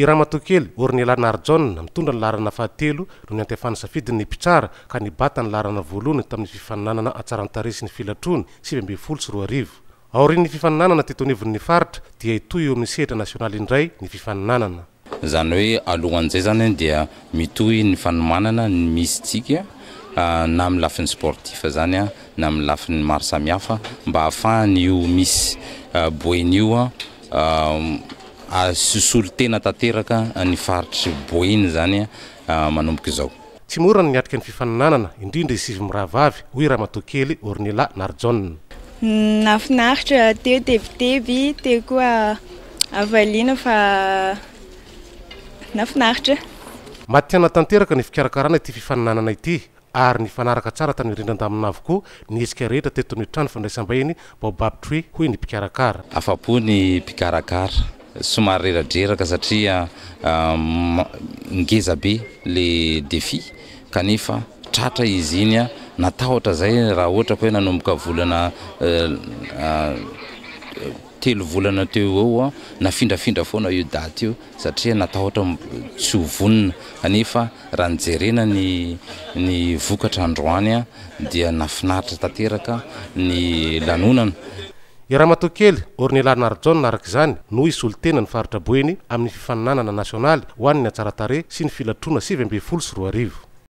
i raha matokely orn'ny alanaarjana mitondra ny larana fahatelo no ny antefan'ny safidinny mpitsara ka nibata ny larana voalohany tamin'ny fifaninanana atsaran-taresi ny filatrony sy bembefolos roaariv aorn'ny fifaninanana tetonivinyny faritra dia itoy io amin'ny setra nasionaly indray ny fifaninanana zany hoe aloan'izay zany dia mitohy ny fanomanana ny misytsika ah, na milafin'ny sportif zany a na milafin'ny maro samihafa mba ahafahany io misy ah, boeny io a ah, Ah, sosolo tena tanteraka ah, nifaritry boiny zanya ah, manomboka izao tsy morany niatrika ny fifaninanana indrindra isivy mira vavy hoy raha matokely ornela narjon nafinaritra teo tebiteby teo koa avaliana fa nafinaritra mbatina tanteraka ny fikarakarana ty fifaninanana ity ary nyfanaraka tsara tany irindran-daminavokoa niisika rehetra teotomitrano fandraisam-bahiny bobaby trui hoe ny mpikarakara afapo ny mpikarakara somarreradreraka satria euh, ngeza be la defis kanefa tratra izy iny a natahtra zay raha ohatra ko he nanomboka volana euh, euh, telo volana teo eoa nafindrafindra foana io daty io satria natahtra tsy hovonina kanefa raha nijerena nyny vokatra androany a dia nafinaritra tanteraka ny lanonana iraha matokely ornela naarjon na arak'izany no isolo tena ny faritra boeny amin'ny fifaninanana nasionaly ho anyny antsaratare sy ny filatrona sivyabfolo syrri